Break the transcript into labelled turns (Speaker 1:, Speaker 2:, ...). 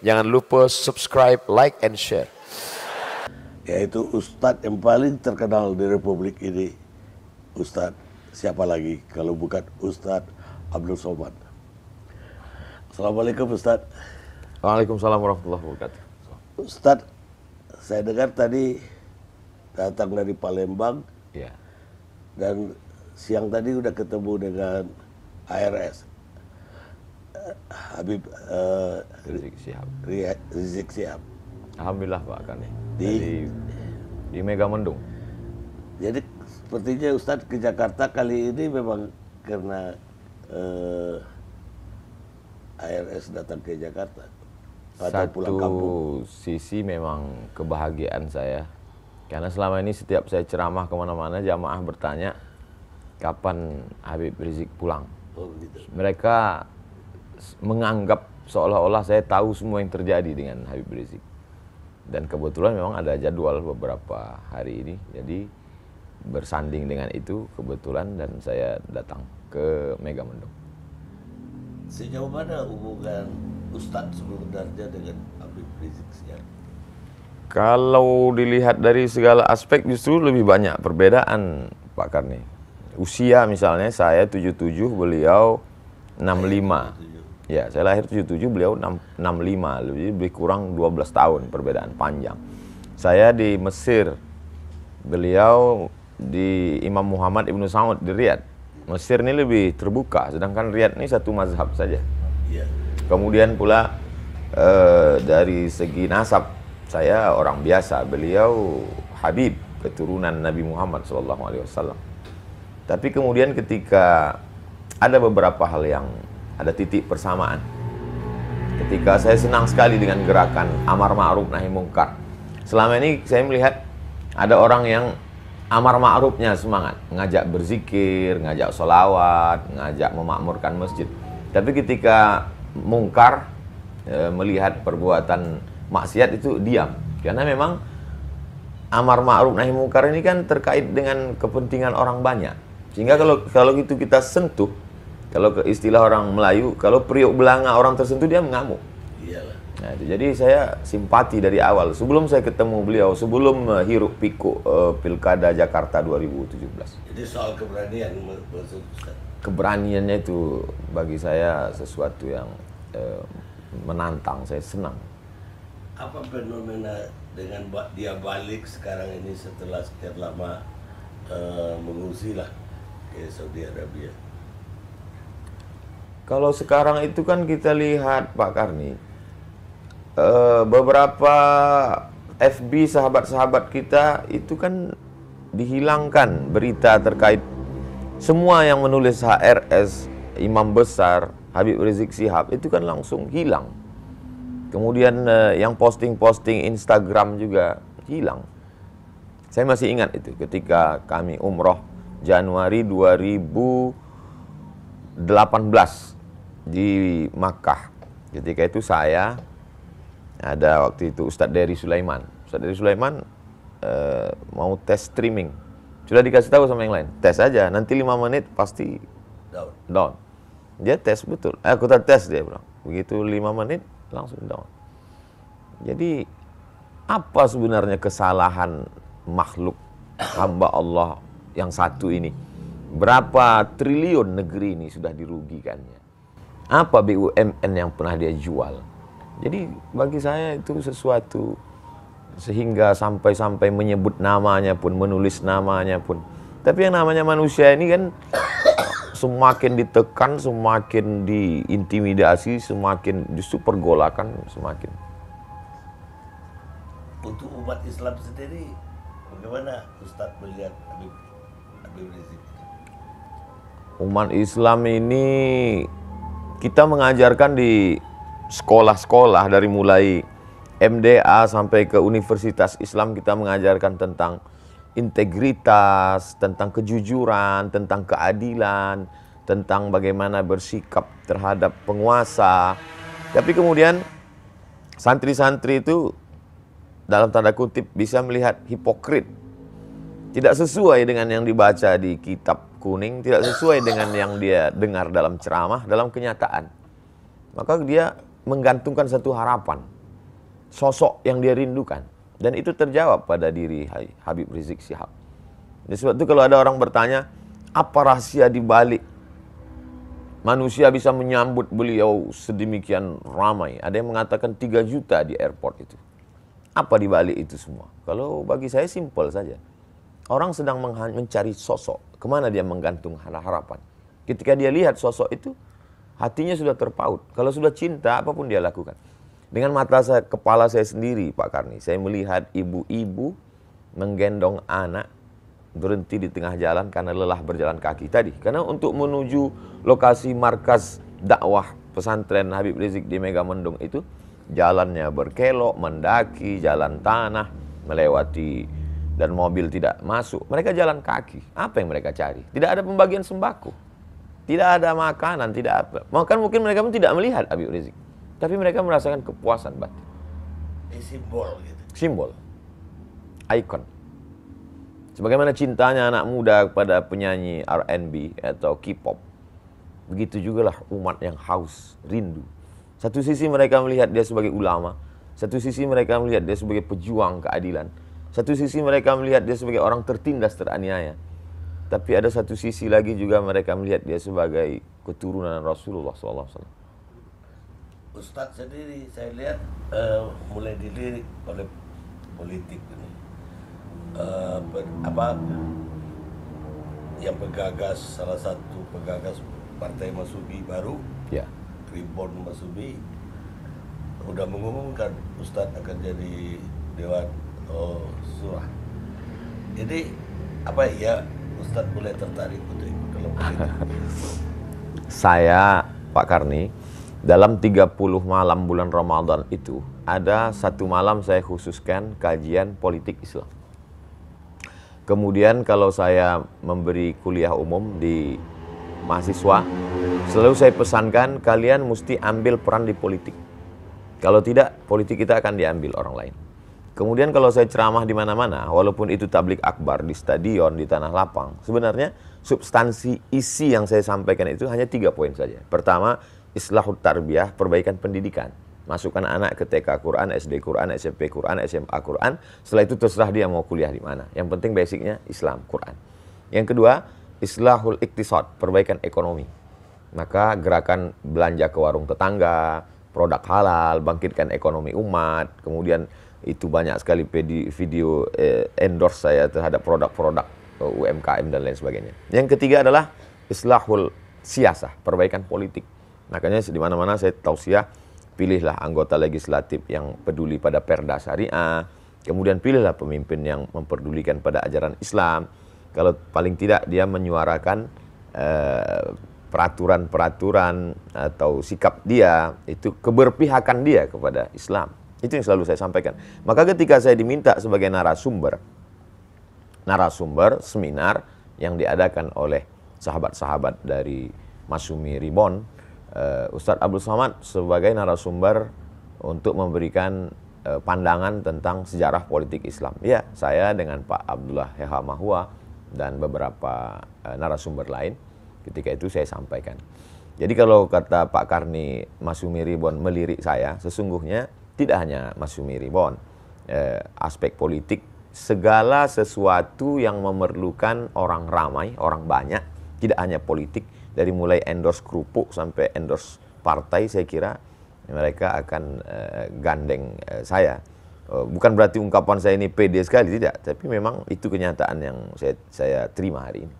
Speaker 1: Jangan lupa subscribe, like, and share.
Speaker 2: Yaitu Ustadz yang paling terkenal di Republik ini. Ustadz siapa lagi kalau bukan Ustadz Abdul Somad. Assalamualaikum Ustadz.
Speaker 1: Waalaikumsalam warahmatullahi wabarakatuh.
Speaker 2: Ustadz, saya dengar tadi datang dari Palembang. Ya. Dan siang tadi udah ketemu dengan ARS. Habib uh, Rizik Sihab. Rizik Sihab. Alhamdulillah Pak Kani. Di, di, di Mega Mendung. Jadi sepertinya Ustadz ke Jakarta kali ini memang karena uh, eh, ARS datang ke Jakarta. Satu pulang kampung.
Speaker 1: sisi memang kebahagiaan saya. Karena selama ini setiap saya ceramah kemana-mana jamaah bertanya kapan Habib Rizik pulang. Oh, gitu. Mereka menganggap seolah-olah saya tahu semua yang terjadi dengan Habib Rizik. Dan kebetulan memang ada jadwal beberapa hari ini, jadi bersanding dengan itu kebetulan dan saya datang ke Mega Mendung
Speaker 2: Sejauh mana hubungan Ustadz sebenarnya dengan Habib Rizik sejarah?
Speaker 1: Kalau dilihat dari segala aspek justru lebih banyak perbedaan Pak Karni. Usia misalnya saya 77, beliau 65. Ya, saya lahir 77, beliau 6, 65, lebih, lebih kurang 12 tahun perbedaan panjang. Saya di Mesir, beliau di Imam Muhammad Ibnu Saud di Riyadh. Mesir ini lebih terbuka, sedangkan Riyadh ini satu mazhab saja. Iya. Kemudian pula eh, dari segi nasab, saya orang biasa, beliau Habib, keturunan Nabi Muhammad SAW. Tapi kemudian ketika ada beberapa hal yang ada titik persamaan. Ketika saya senang sekali dengan gerakan amar ma'ruf nahi mungkar. Selama ini saya melihat ada orang yang amar ma'rufnya semangat, ngajak berzikir, ngajak sholawat, ngajak memakmurkan masjid. Tapi ketika mungkar e, melihat perbuatan maksiat itu diam, karena memang amar ma'ruf nahi mungkar ini kan terkait dengan kepentingan orang banyak. Sehingga kalau kalau itu kita sentuh kalau ke istilah orang Melayu, kalau priuk belanga orang tersentuh dia mengamuk. Iyalah. Nah, itu. jadi saya simpati dari awal. Sebelum saya ketemu beliau, sebelum eh, hiruk pikuk uh, Pilkada Jakarta 2017. Jadi soal
Speaker 2: keberanian maksudnya.
Speaker 1: Keberaniannya itu bagi saya sesuatu yang uh, menantang, saya senang.
Speaker 2: Apa fenomena dengan dia balik sekarang ini setelah sekian lama uh, mengurusi lah ke Saudi Arabia? Kalau sekarang itu kan kita lihat Pak Karni,
Speaker 1: eh, beberapa FB sahabat-sahabat kita itu kan dihilangkan berita terkait semua yang menulis HRS Imam Besar Habib Rizik Sihab itu kan langsung hilang. Kemudian eh, yang posting-posting Instagram juga hilang. Saya masih ingat itu ketika kami umroh Januari 2018 di Makkah. Ketika itu saya ada waktu itu Ustadz Dery Sulaiman. Ustadz Dery Sulaiman uh, mau tes streaming. Sudah dikasih tahu sama yang lain, tes aja. Nanti lima menit pasti down. down. Dia tes betul. Eh, aku tes dia bilang. Begitu lima menit langsung down. Jadi apa sebenarnya kesalahan makhluk hamba Allah yang satu ini? Berapa triliun negeri ini sudah dirugikannya? Apa BUMN yang pernah dia jual? Jadi bagi saya itu sesuatu sehingga sampai-sampai menyebut namanya pun, menulis namanya pun. Tapi yang namanya manusia ini kan semakin ditekan, semakin diintimidasi, semakin justru pergolakan semakin.
Speaker 2: Untuk umat Islam sendiri, bagaimana Ustadz melihat Habib, Habib Rizik?
Speaker 1: Umat Islam ini kita mengajarkan di sekolah-sekolah dari mulai MDA sampai ke Universitas Islam kita mengajarkan tentang integritas, tentang kejujuran, tentang keadilan, tentang bagaimana bersikap terhadap penguasa. Tapi kemudian santri-santri itu dalam tanda kutip bisa melihat hipokrit tidak sesuai dengan yang dibaca di kitab kuning, tidak sesuai dengan yang dia dengar dalam ceramah, dalam kenyataan. Maka dia menggantungkan satu harapan, sosok yang dia rindukan. Dan itu terjawab pada diri Habib Rizik Sihab. Jadi sebab itu kalau ada orang bertanya, apa rahasia di balik manusia bisa menyambut beliau sedemikian ramai? Ada yang mengatakan 3 juta di airport itu. Apa di balik itu semua? Kalau bagi saya simpel saja Orang sedang mencari sosok. Kemana dia menggantung harapan? Ketika dia lihat sosok itu, hatinya sudah terpaut. Kalau sudah cinta, apapun dia lakukan. Dengan mata saya, kepala saya sendiri, Pak Karni, saya melihat ibu-ibu menggendong anak berhenti di tengah jalan karena lelah berjalan kaki tadi. Karena untuk menuju lokasi markas dakwah pesantren Habib Rizik di Megamendung itu, jalannya berkelok, mendaki, jalan tanah, melewati dan mobil tidak masuk, mereka jalan kaki. Apa yang mereka cari? Tidak ada pembagian sembako. Tidak ada makanan, tidak apa. Makan mungkin mereka pun tidak melihat Abi Rizik. Tapi mereka merasakan kepuasan batin.
Speaker 2: Simbol gitu.
Speaker 1: Simbol. Ikon. Sebagaimana cintanya anak muda kepada penyanyi R&B atau K-pop. Begitu juga lah umat yang haus, rindu. Satu sisi mereka melihat dia sebagai ulama. Satu sisi mereka melihat dia sebagai pejuang keadilan satu sisi mereka melihat dia sebagai orang tertindas, teraniaya. Tapi ada satu sisi lagi juga mereka melihat dia sebagai keturunan Rasulullah SAW.
Speaker 2: Ustadz sendiri saya lihat uh, mulai dilirik oleh politik ini. Uh, ber, apa yang pegagas salah satu pegagas partai Masubi baru, ya. Yeah. Reborn Masubi, udah mengumumkan Ustadz akan jadi dewan oh surah. Jadi apa ya Ustadz boleh tertarik untuk itu kalau
Speaker 1: Saya Pak Karni dalam 30 malam bulan Ramadan itu ada satu malam saya khususkan kajian politik Islam. Kemudian kalau saya memberi kuliah umum di mahasiswa, selalu saya pesankan kalian mesti ambil peran di politik. Kalau tidak, politik kita akan diambil orang lain. Kemudian kalau saya ceramah di mana-mana, walaupun itu tablik akbar di stadion, di tanah lapang, sebenarnya substansi isi yang saya sampaikan itu hanya tiga poin saja. Pertama, islahut tarbiyah, perbaikan pendidikan. Masukkan anak ke TK Quran, SD Quran, SMP Quran, SMA Quran. Setelah itu terserah dia mau kuliah di mana. Yang penting basicnya Islam, Quran. Yang kedua, islahul iktisad, perbaikan ekonomi. Maka gerakan belanja ke warung tetangga, produk halal, bangkitkan ekonomi umat, kemudian itu banyak sekali video eh, endorse saya terhadap produk-produk eh, UMKM dan lain sebagainya. Yang ketiga adalah islahul siasah, perbaikan politik. Makanya di mana-mana saya tausiah pilihlah anggota legislatif yang peduli pada perda syariah, kemudian pilihlah pemimpin yang memperdulikan pada ajaran Islam. Kalau paling tidak dia menyuarakan eh, peraturan-peraturan eh, atau sikap dia itu keberpihakan dia kepada Islam itu yang selalu saya sampaikan. Maka ketika saya diminta sebagai narasumber, narasumber seminar yang diadakan oleh sahabat-sahabat dari Masumi Ribon, uh, Ustadz Abdul Somad sebagai narasumber untuk memberikan uh, pandangan tentang sejarah politik Islam. Ya, saya dengan Pak Abdullah Heha Mahua dan beberapa uh, narasumber lain ketika itu saya sampaikan. Jadi kalau kata Pak Karni Masumi Ribon melirik saya, sesungguhnya tidak hanya Mas Sumi Ribon, eh, aspek politik segala sesuatu yang memerlukan orang ramai, orang banyak, tidak hanya politik, dari mulai endorse kerupuk sampai endorse partai, saya kira mereka akan eh, gandeng eh, saya. Eh, bukan berarti ungkapan saya ini pede sekali, tidak, tapi memang itu kenyataan yang saya, saya terima hari ini.